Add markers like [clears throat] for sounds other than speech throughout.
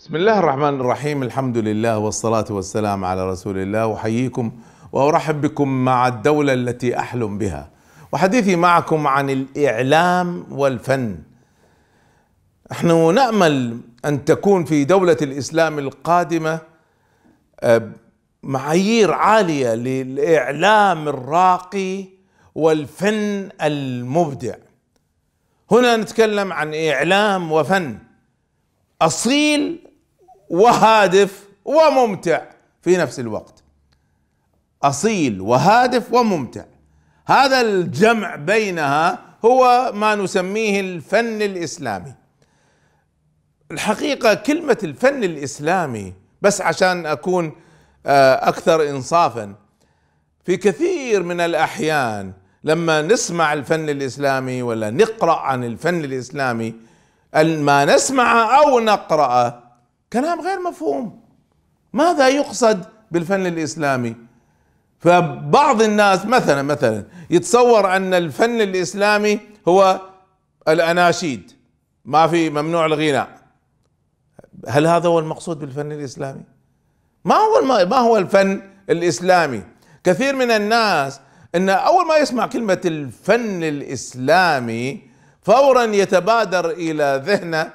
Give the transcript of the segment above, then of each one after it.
بسم الله الرحمن الرحيم الحمد لله والصلاة والسلام على رسول الله أحييكم وأرحب بكم مع الدولة التي أحلم بها وحديثي معكم عن الإعلام والفن نحن نأمل أن تكون في دولة الإسلام القادمة معايير عالية للإعلام الراقي والفن المبدع هنا نتكلم عن إعلام وفن أصيل وهادف وممتع في نفس الوقت اصيل وهادف وممتع هذا الجمع بينها هو ما نسميه الفن الاسلامي الحقيقه كلمه الفن الاسلامي بس عشان اكون آه، اكثر انصافا في كثير من الاحيان لما نسمع الفن الاسلامي ولا نقرا عن الفن الاسلامي ما نسمعه او نقراه كلام غير مفهوم ماذا يقصد بالفن الاسلامي فبعض الناس مثلا مثلا يتصور ان الفن الاسلامي هو الاناشيد ما في ممنوع الغناء هل هذا هو المقصود بالفن الاسلامي ما هو ما هو الفن الاسلامي كثير من الناس ان اول ما يسمع كلمه الفن الاسلامي فورا يتبادر الى ذهنه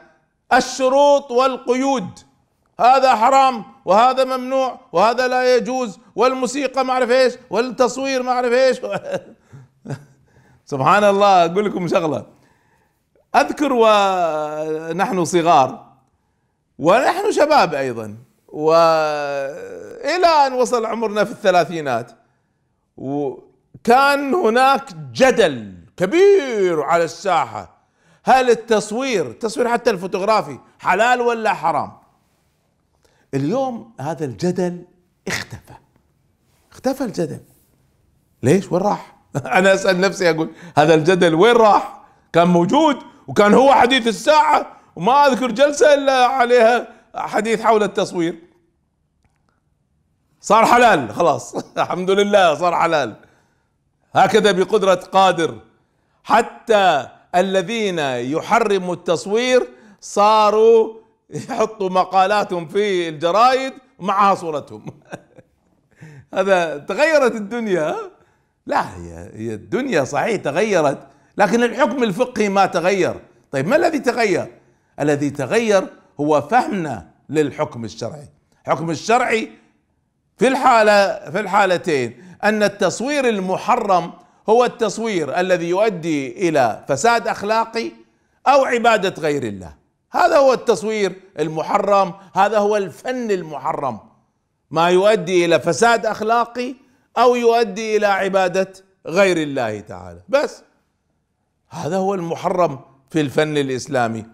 الشروط والقيود هذا حرام وهذا ممنوع وهذا لا يجوز والموسيقى ما اعرف ايش والتصوير ما اعرف ايش [laughs] سبحان الله اقول لكم شغله اذكر ونحن صغار ونحن شباب ايضا والى ان وصل عمرنا في الثلاثينات وكان هناك جدل كبير على الساحه هل التصوير التصوير حتى الفوتوغرافي حلال ولا حرام اليوم هذا الجدل اختفى اختفى الجدل ليش وين راح [laughs] انا اسال نفسي اقول هذا الجدل وين راح كان موجود وكان هو حديث الساعه وما اذكر جلسه الا عليها حديث حول التصوير صار حلال خلاص [laughs] الحمد لله صار حلال هكذا بقدره قادر حتى الذين يحرموا التصوير صاروا يحطوا مقالاتهم في الجرائد معها صورتهم [laughs] هذا تغيرت الدنيا لا هي هي الدنيا صحيح تغيرت لكن الحكم الفقهي ما تغير طيب ما الذي تغير الذي تغير هو فهمنا للحكم الشرعي الحكم الشرعي في الحالة في الحالتين أن التصوير المحرم هو التصوير الذي يؤدي إلى فساد أخلاقي أو عبادة غير الله هذا هو التصوير المحرم هذا هو الفن المحرم ما يؤدي الى فساد اخلاقي او يؤدي الى عباده غير الله تعالى بس هذا هو المحرم في الفن الاسلامي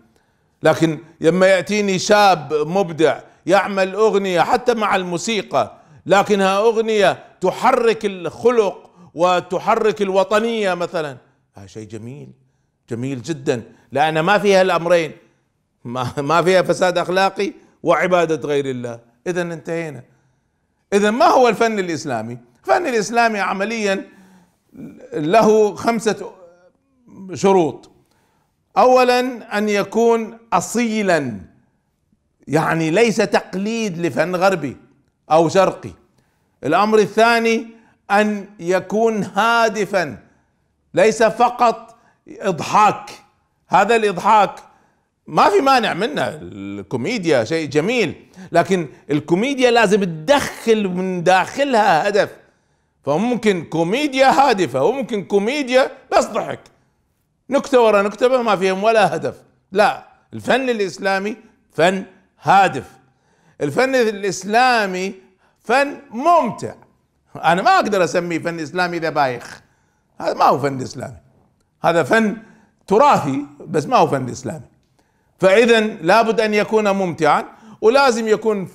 لكن لما ياتيني شاب مبدع يعمل اغنيه حتى مع الموسيقى لكنها اغنيه تحرك الخلق وتحرك الوطنيه مثلا هذا شيء جميل جميل جدا لان ما فيها الامرين ما, ما فيها فساد اخلاقي وعباده غير الله اذا انتهينا اذا ما هو الفن الاسلامي الفن الاسلامي عمليا له خمسه شروط اولا ان يكون اصيلا يعني ليس تقليد لفن غربي او شرقي الامر الثاني ان يكون هادفا ليس فقط اضحاك هذا الاضحاك ما في مانع منه الكوميديا شيء جميل لكن الكوميديا لازم تدخل من داخلها هدف فممكن كوميديا هادفة وممكن كوميديا بس ضحك نكتة ورا نكتة ما فيهم ولا هدف لا الفن الإسلامي فن هادف الفن الإسلامي فن ممتع أنا ما أقدر أسميه فن إسلامي بايخ هذا ما هو فن إسلامي هذا فن تراثي بس ما هو فن إسلامي فاذا لابد ان يكون ممتعا ولازم يكون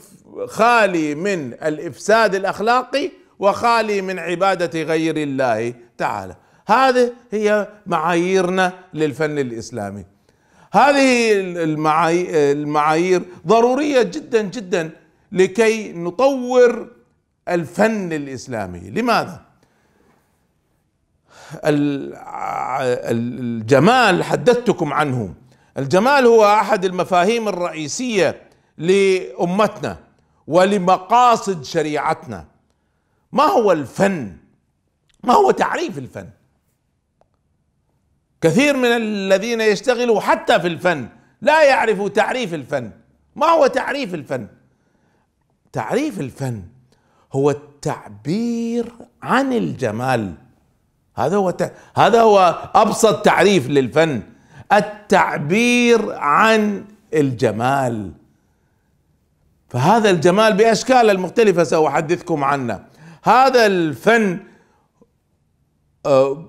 خالي من الافساد الاخلاقي وخالي من عباده غير الله تعالى هذه هي معاييرنا للفن الاسلامي هذه المعايير ضروريه جدا جدا لكي نطور الفن الاسلامي لماذا الجمال حدثتكم عنه الجمال هو احد المفاهيم الرئيسيه لامتنا ولمقاصد شريعتنا ما هو الفن ما هو تعريف الفن كثير من الذين يشتغلوا حتى في الفن لا يعرفوا تعريف الفن ما هو تعريف الفن تعريف الفن هو التعبير عن الجمال هذا هو هذا هو ابسط تعريف للفن التعبير عن الجمال فهذا الجمال باشكاله المختلفه ساحدثكم عنه هذا الفن آه،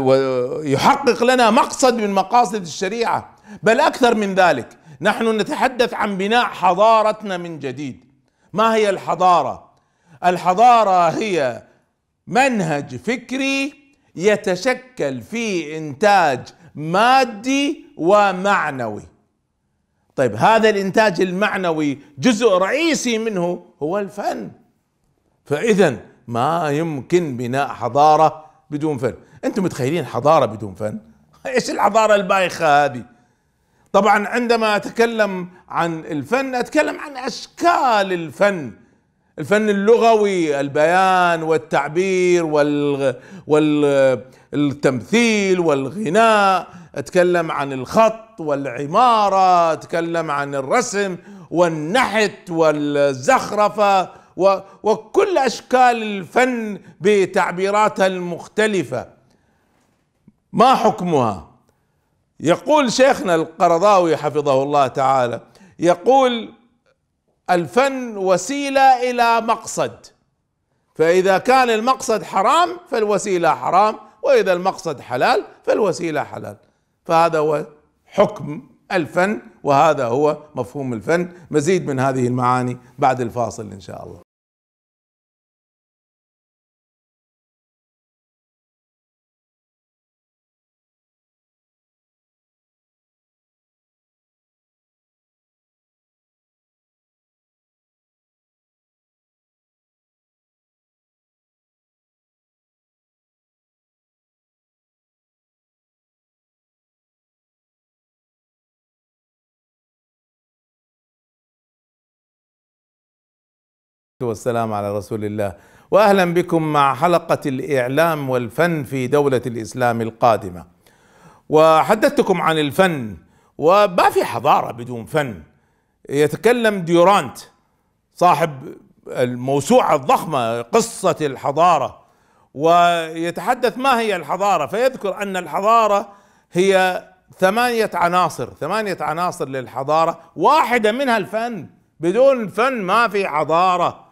ويحقق لنا مقصد من مقاصد الشريعه بل اكثر من ذلك نحن نتحدث عن بناء حضارتنا من جديد ما هي الحضاره الحضاره هي منهج فكري يتشكل في انتاج مادي ومعنوي طيب هذا الانتاج المعنوي جزء رئيسي منه هو الفن فاذا ما يمكن بناء حضاره بدون فن انتم متخيلين حضاره بدون فن [laughs] ايش الحضاره البايخه هذه طبعا عندما اتكلم عن الفن اتكلم عن اشكال الفن الفن اللغوي البيان والتعبير وال وال التمثيل والغناء اتكلم عن الخط والعمارة اتكلم عن الرسم والنحت والزخرفة و وكل أشكال الفن بتعبيراتها المختلفة ما حكمها يقول شيخنا القرضاوي حفظه الله تعالى يقول الفن وسيله الى مقصد فاذا كان المقصد حرام فالوسيله حرام واذا المقصد حلال فالوسيله حلال فهذا هو حكم الفن وهذا هو مفهوم الفن مزيد من هذه المعاني بعد الفاصل ان شاء الله والسلام على رسول الله واهلا بكم مع حلقه الاعلام والفن في دوله الاسلام القادمه وحدثتكم عن الفن وما في حضاره بدون فن يتكلم ديورانت صاحب الموسوعه الضخمه قصه الحضاره ويتحدث ما هي الحضاره فيذكر ان الحضاره هي ثمانيه عناصر ثمانيه عناصر للحضاره واحده منها الفن بدون فن ما في حضاره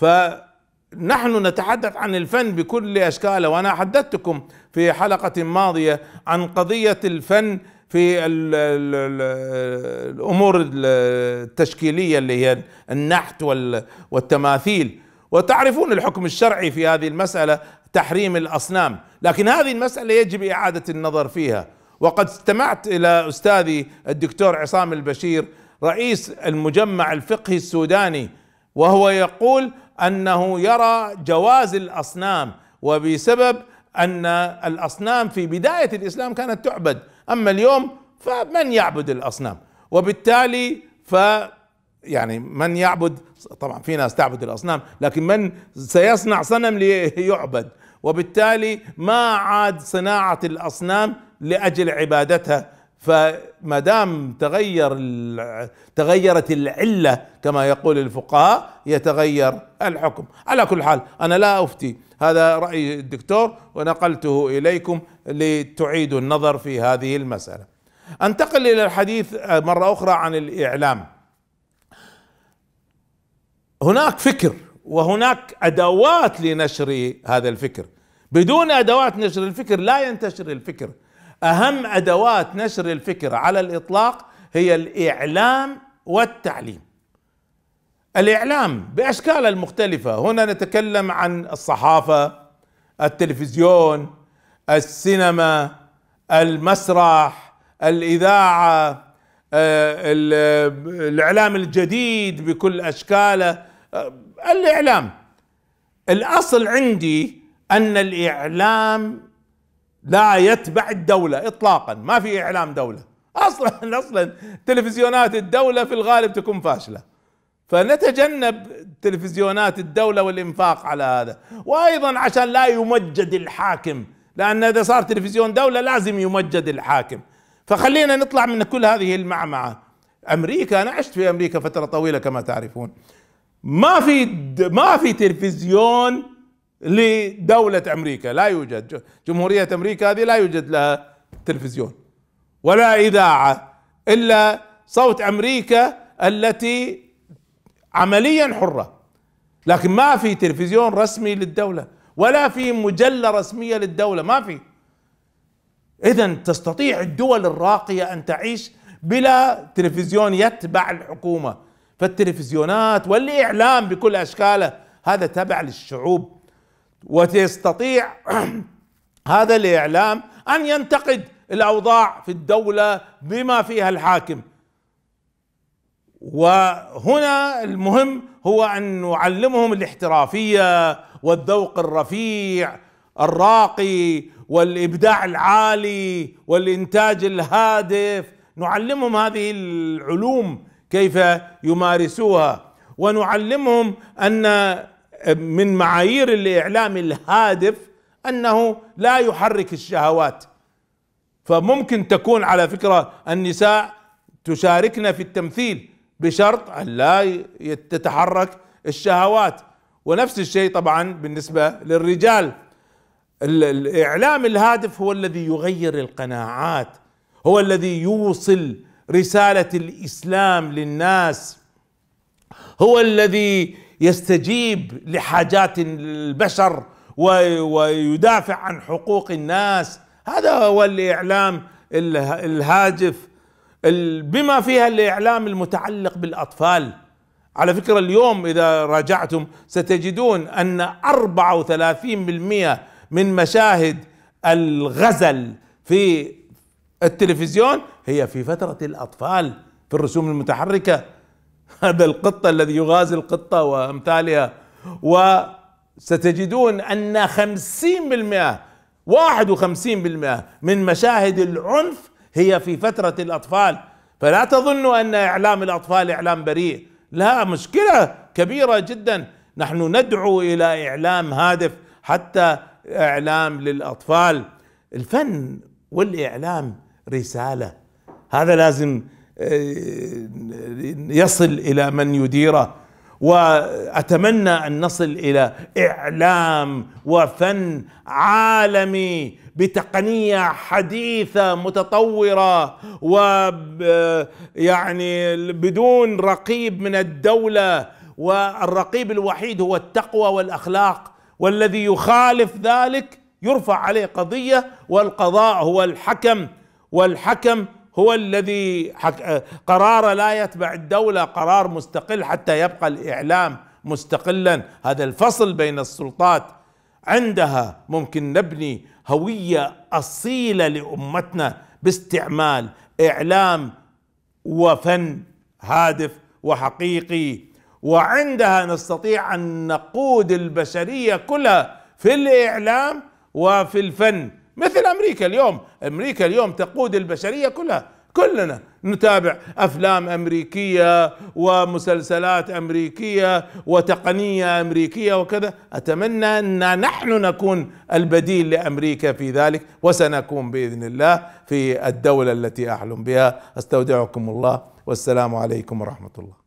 فنحن نتحدث عن الفن بكل اشكاله وانا حدثتكم في حلقه ماضيه عن قضيه الفن في الـ الـ الـ الامور التشكيليه اللي هي النحت والتماثيل وتعرفون الحكم الشرعي في هذه المساله تحريم الاصنام لكن هذه المساله يجب اعاده النظر فيها وقد استمعت الى استاذي الدكتور عصام البشير رئيس المجمع الفقهي السوداني وهو يقول انه يرى جواز الاصنام وبسبب ان الاصنام في بدايه الاسلام كانت تعبد اما اليوم فمن يعبد الاصنام وبالتالي ف يعني من يعبد طبعا في ناس تعبد الاصنام لكن من سيصنع صنم ليعبد وبالتالي ما عاد صناعه الاصنام لاجل عبادتها فما دام تغير تغيرت العله كما يقول الفقهاء يتغير الحكم على كل حال انا لا افتي هذا راي الدكتور ونقلته اليكم لتعيدوا النظر في هذه المساله انتقل الى الحديث آه، مره اخرى عن الاعلام هناك فكر وهناك ادوات لنشر هذا الفكر بدون ادوات نشر الفكر لا ينتشر الفكر اهم ادوات نشر الفكر على الاطلاق هي الاعلام والتعليم الاعلام باشكاله المختلفه هنا نتكلم عن الصحافه التلفزيون السينما المسرح الاذاعه آه، الاعلام الجديد بكل اشكاله آه، الاعلام الاصل عندي ان الاعلام لا يتبع الدولة إطلاقا ما في إعلام دولة أصلا [laughs] أصلا تلفزيونات الدولة في الغالب تكون فاشلة فنتجنب تلفزيونات الدولة والإنفاق على هذا وأيضا عشان لا يمجد الحاكم لأن إذا صار تلفزيون دولة لازم يمجد الحاكم فخلينا نطلع من كل هذه المعمعة أمريكا أنا عشت في أمريكا فترة طويلة كما تعرفون ما في ما في تلفزيون لدولة امريكا لا يوجد جمهورية امريكا هذه لا يوجد لها تلفزيون ولا اذاعة الا صوت امريكا التي عمليا حرة لكن ما في تلفزيون رسمي للدولة ولا في مجلة رسمية للدولة ما في اذا تستطيع الدول الراقية ان تعيش بلا تلفزيون يتبع الحكومة فالتلفزيونات والاعلام بكل اشكاله هذا تبع للشعوب وتستطيع [clears throat] هذا الاعلام ان ينتقد الاوضاع في الدوله بما فيها الحاكم وهنا المهم هو ان نعلمهم الاحترافيه والذوق الرفيع الراقي والابداع العالي والانتاج الهادف نعلمهم هذه العلوم كيف يمارسوها ونعلمهم ان من معايير الاعلام الهادف انه لا يحرك الشهوات فممكن تكون على فكره النساء تشاركن في التمثيل بشرط ان لا تتحرك الشهوات ونفس الشيء طبعا بالنسبه للرجال الاعلام الهادف هو الذي يغير القناعات هو الذي يوصل رساله الاسلام للناس هو الذي يستجيب لحاجات البشر ويدافع عن حقوق الناس هذا هو الاعلام الهاجف بما فيها الاعلام المتعلق بالاطفال على فكرة اليوم إذا راجعتم ستجدون أن 34% من مشاهد الغزل في التلفزيون هي في فترة الأطفال في الرسوم المتحركة [laughs] هذا القطة الذي يغازي القطة وأمثالها وستجدون أن خمسين بالمئة واحد وخمسين بالمئة من مشاهد العنف هي في فترة الأطفال فلا تظنوا أن إعلام الأطفال إعلام بريء لا مشكلة كبيرة جدا نحن ندعو إلى إعلام هادف حتى إعلام للأطفال الفن والإعلام رسالة هذا لازم آه، يصل الى من يديره واتمنى ان نصل الى اعلام وفن عالمي بتقنيه حديثه متطوره و آه، يعني بدون رقيب من الدوله والرقيب الوحيد هو التقوى والاخلاق والذي يخالف ذلك يرفع عليه قضيه والقضاء هو الحكم والحكم هو الذي قرار لا يتبع الدولة قرار مستقل حتى يبقى الإعلام مستقلا هذا الفصل بين السلطات عندها ممكن نبني هوية أصيلة لأمتنا باستعمال إعلام وفن هادف وحقيقي وعندها نستطيع أن نقود البشرية كلها في الإعلام وفي الفن مثل امريكا اليوم امريكا اليوم تقود البشريه كلها كلنا نتابع افلام امريكيه ومسلسلات امريكيه وتقنيه امريكيه وكذا اتمنى ان نحن نكون البديل لامريكا في ذلك وسنكون باذن الله في الدوله التي احلم بها استودعكم الله والسلام عليكم ورحمه الله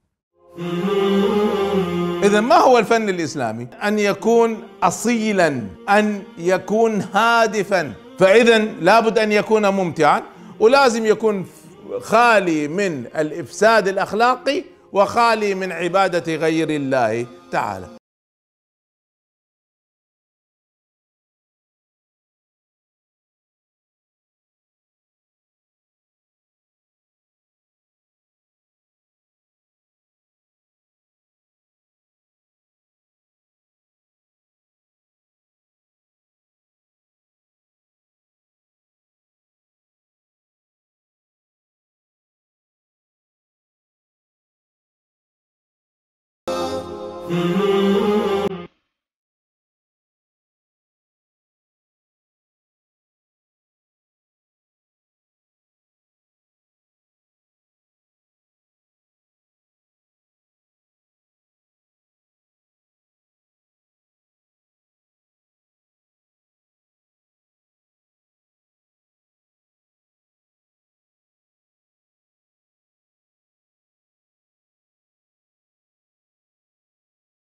إذا ما هو الفن الإسلامي؟ أن يكون أصيلا، أن يكون هادفا، فاذا لابد ان يكون ممتعا ولازم يكون خالي من الافساد الاخلاقي وخالي من عباده غير الله تعالى Mm-hmm.